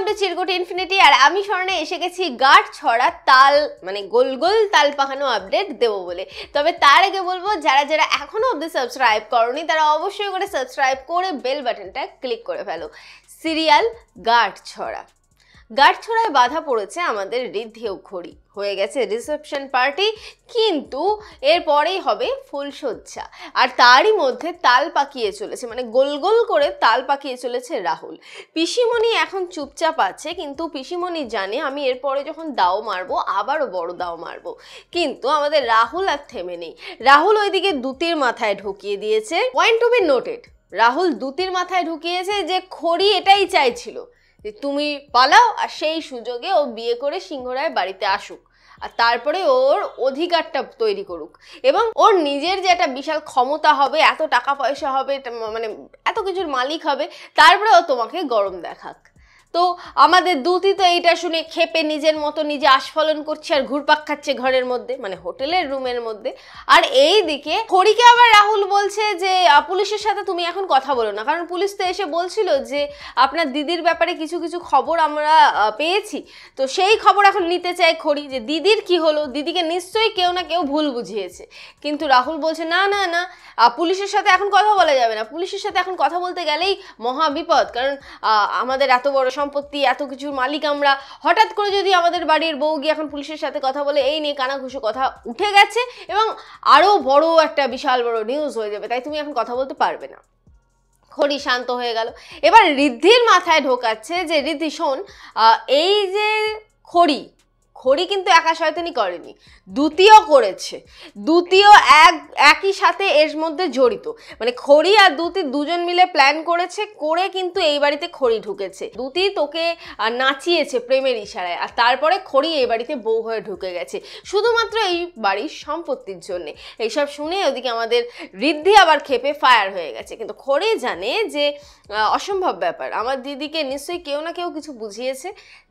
welcome to Chirkut infinity আর আমি স্বর্ণে এসে গেছি গাঠ ছড়া তাল মানে গোল গোল তাল পাখানো আপডেট দেবো বলে তবে তার আগে বলবো যারা যারা এখনও অবধি সাবস্ক্রাইব করনি তারা অবশ্যই করে সাবস্ক্রাইব করে বেল বাটনটা ক্লিক করে ফেলো সিরিয়াল গাঠ ছড়া গাড়ছড়ায় বাধা পড়েছে আমাদের ঋদ্ধেও ঘড়ি হয়ে গেছে রিসেপশন পার্টি কিন্তু এরপরেই হবে ফুলশয্যা আর তারই মধ্যে তাল পাকিয়ে চলেছে মানে গোল গোল করে তাল পাকিয়ে চলেছে রাহুল পিসিমণি এখন চুপচাপ আছে কিন্তু পিসিমণি জানে আমি এরপরে যখন দাও মারবো আবারও বড় দাও মারবো কিন্তু আমাদের রাহুল আর থেমে নেই রাহুল ওইদিকে দুতির মাথায় ঢুকিয়ে দিয়েছে ওয়াইন টু বি নোটেড রাহুল দুতির মাথায় ঢুকিয়েছে যে খড়ি এটাই চাইছিল যে তুমি পালাও আর সেই সুযোগে ও বিয়ে করে সিংহরায় বাড়িতে আসুক আর তারপরে ওর অধিকারটা তৈরি করুক এবং ওর নিজের যে একটা বিশাল ক্ষমতা হবে এত টাকা পয়সা হবে মানে এত কিছুর মালিক হবে তারপরে ও তোমাকে গরম দেখাক তো আমাদের দুতি তো এইটা শুনে খেপে নিজের মতো নিজে আস্ফলন করছে আর ঘুরপাক খাচ্ছে ঘরের মধ্যে মানে হোটেলের রুমের মধ্যে আর এই দিকে হরিকে আবার রাহুল বলছে যে পুলিশের সাথে তুমি এখন কথা বলো না কারণ পুলিশ তো এসে বলছিল যে আপনার দিদির ব্যাপারে কিছু কিছু খবর আমরা পেয়েছি তো সেই খবর এখন নিতে চাই খড়ি যে দিদির কি হলো দিদিকে নিশ্চয়ই কেউ না কেউ ভুল বুঝিয়েছে কিন্তু রাহুল বলছে না না না পুলিশের সাথে এখন কথা বলা যাবে না পুলিশের সাথে এখন কথা বলতে গেলেই মহা বিপদ কারণ আমাদের এত বড় সম্পত্তি এত কিছুর মালিক আমরা হঠাৎ করে যদি আমাদের বাড়ির বউ গিয়ে এখন পুলিশের সাথে কথা বলে এই নিয়ে কানাঘুষো কথা উঠে গেছে এবং আরও বড় একটা বিশাল বড় নিউজ হয়ে যাবে তাই তুমি এখন কথা বলতে পারবে না খড়ি শান্ত হয়ে গেল এবার ঋদ্ধির মাথায় ঢোকাচ্ছে যে ঋদ্ধি শোন এই যে খড়ি খড়ি কিন্তু একা শয়তানি করেনি দ্বিতীয় করেছে দ্বিতীয় এক একই সাথে এর মধ্যে জড়িত মানে খড়ি আর দুতি দুজন মিলে প্ল্যান করেছে করে কিন্তু এই বাড়িতে খড়ি ঢুকেছে দুতি তোকে নাচিয়েছে প্রেমের ইশারায় আর তারপরে খড়ি এই বাড়িতে বউ হয়ে ঢুকে গেছে শুধুমাত্র এই বাড়ির সম্পত্তির জন্যে এইসব শুনে ওদিকে আমাদের ঋদ্ধি আবার খেপে ফায়ার হয়ে গেছে কিন্তু খড়ি জানে যে অসম্ভব ব্যাপার আমার দিদিকে নিশ্চয়ই কেউ না কেউ কিছু বুঝিয়েছে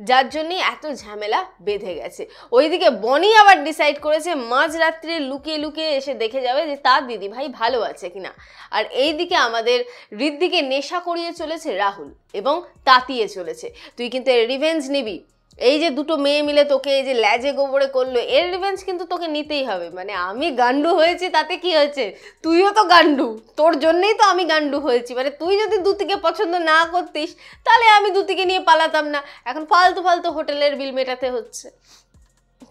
যার জন্যই এত ঝামেলা বেঁধে গেছে ওইদিকে বনি আবার ডিসাইড করেছে মাঝরাত্রে লুকিয়ে লুকিয়ে এসে দেখে যাবে যে তার দিদিভাই ভালো আছে কিনা আর এই দিকে আমাদের ঋদ্ধিকে নেশা করিয়ে চলেছে রাহুল এবং তাতিয়ে চলেছে তুই কিন্তু রিভেঞ্জ নিবি এই যে দুটো মেয়ে মিলে তোকে এই যে ল্যাজে গোবরে করলো এর রিভেঞ্জ কিন্তু তোকে নিতেই হবে মানে আমি গান্ডু হয়েছি তাতে কি হয়েছে তুইও তো গান্ডু তোর জন্যেই তো আমি গান্ডু হয়েছি মানে তুই যদি দুতিকে পছন্দ না করতিস তাহলে আমি দুতিকে নিয়ে পালাতাম না এখন ফালতু ফালতু হোটেলের বিল মেটাতে হচ্ছে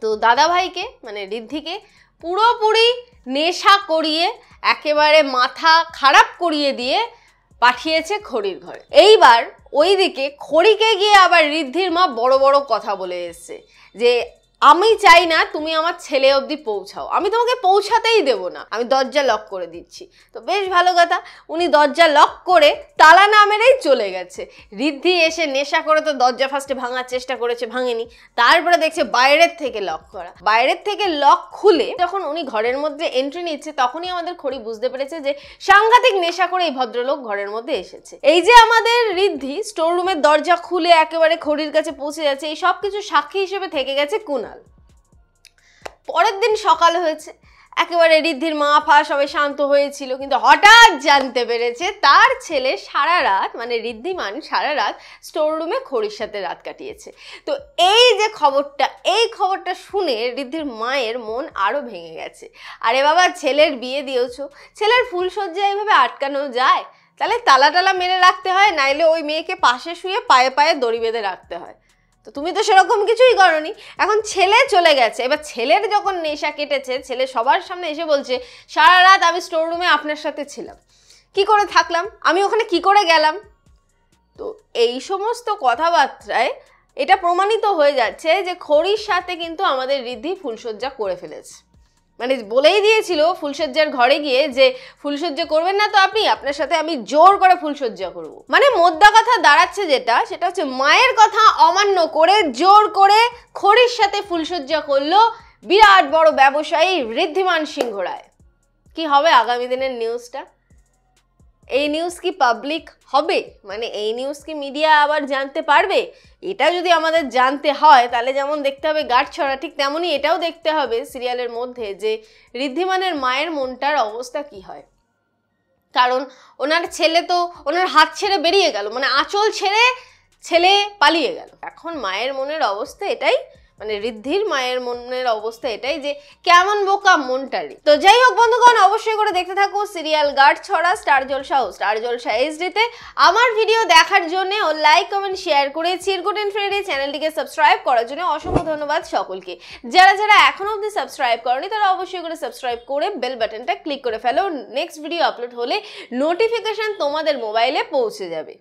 তো দাদা ভাইকে মানে ঋদ্ধিকে পুরোপুরি নেশা করিয়ে একেবারে মাথা খারাপ করিয়ে দিয়ে পাঠিয়েছে খড়ির ঘরে এইবার ওইদিকে খড়িকে গিয়ে আবার ঋদ্ধির মা বড় বড় কথা বলে এসছে যে আমি চাই না তুমি আমার ছেলে অবধি পৌঁছাও আমি তোমাকে পৌঁছাতেই দেব না আমি দরজা লক করে দিচ্ছি তো বেশ ভালো কথা উনি দরজা লক করে তালা না মেরেই চলে গেছে রিদ্ধি এসে নেশা করে তো দরজা ফার্স্টে ভাঙার চেষ্টা করেছে ভাঙেনি তারপরে দেখছে বাইরের থেকে লক করা বাইরের থেকে লক খুলে যখন উনি ঘরের মধ্যে এন্ট্রি নিচ্ছে তখনই আমাদের খড়ি বুঝতে পেরেছে যে সাংঘাতিক নেশা করে এই ভদ্রলোক ঘরের মধ্যে এসেছে এই যে আমাদের রিদ্ধি রুমের দরজা খুলে একেবারে খড়ির কাছে পৌঁছে যাচ্ছে এই সব কিছু সাক্ষী হিসেবে থেকে গেছে কুনাল পরের দিন সকাল হয়েছে একেবারে ঋদ্ধির মা ফা সবাই শান্ত হয়েছিল কিন্তু হঠাৎ জানতে পেরেছে তার ছেলে সারা রাত মানে ঋদ্ধিমান সারা রাত স্টোর রুমে খড়ির সাথে রাত কাটিয়েছে তো এই যে খবরটা এই খবরটা শুনে ঋদ্ধির মায়ের মন আরও ভেঙে গেছে আরে বাবা ছেলের বিয়ে দিয়েছ ছেলের ফুলসজ্জা এভাবে আটকানো যায় তাহলে তালা টালা মেনে রাখতে হয় নাইলে ওই মেয়েকে পাশে শুয়ে পায়ে পায়ে দড়ি বেঁধে রাখতে হয় তো তুমি তো সেরকম কিছুই করনি এখন ছেলে চলে গেছে এবার ছেলের যখন নেশা কেটেছে ছেলে সবার সামনে এসে বলছে সারা রাত আমি স্টোর রুমে আপনার সাথে ছিলাম কি করে থাকলাম আমি ওখানে কি করে গেলাম তো এই সমস্ত কথাবার্তায় এটা প্রমাণিত হয়ে যাচ্ছে যে খড়ির সাথে কিন্তু আমাদের ঋদ্ধি ফুলশয্যা করে ফেলেছে মানে বলেই দিয়েছিল ফুলসজ্জার ঘরে গিয়ে যে ফুলসজ্জা করবেন না তো আপনি আপনার সাথে আমি জোর করে ফুলসজ্জা করব মানে মোদ্দা কথা দাঁড়াচ্ছে যেটা সেটা হচ্ছে মায়ের কথা অমান্য করে জোর করে খড়ির সাথে ফুলসজ্জা করলো বিরাট বড় ব্যবসায়ী ঋদ্ধিমান সিংহ রায় কি হবে আগামী দিনের নিউজটা এই নিউজ কি পাবলিক হবে মানে এই নিউজ কি মিডিয়া আবার জানতে পারবে এটা যদি আমাদের জানতে হয় তাহলে যেমন দেখতে হবে গাঠ ছড়া ঠিক তেমনই এটাও দেখতে হবে সিরিয়ালের মধ্যে যে ঋদ্ধিমানের মায়ের মনটার অবস্থা কি হয় কারণ ওনার ছেলে তো ওনার হাত ছেড়ে বেরিয়ে গেল মানে আঁচল ছেড়ে ছেলে পালিয়ে গেল এখন মায়ের মনের অবস্থা এটাই মানে ঋদ্ধির মায়ের মনের অবস্থা এটাই যে কেমন বোকা মনটারি তো যাই হোক বন্ধুগণ অবশ্যই করে দেখতে থাকো সিরিয়াল গার্ড ছড়া স্টার জলসা ও স্টার জলসা এইচডিতে আমার ভিডিও দেখার জন্য ও লাইক কমেন্ট শেয়ার করে চিরকুট এন্ড ফ্রেন্ডে চ্যানেলটিকে সাবস্ক্রাইব করার জন্য অসংখ্য ধন্যবাদ সকলকে যারা যারা এখনো অবধি সাবস্ক্রাইব করনি তারা অবশ্যই করে সাবস্ক্রাইব করে বেল বাটনটা ক্লিক করে ফেলো নেক্সট ভিডিও আপলোড হলে নোটিফিকেশান তোমাদের মোবাইলে পৌঁছে যাবে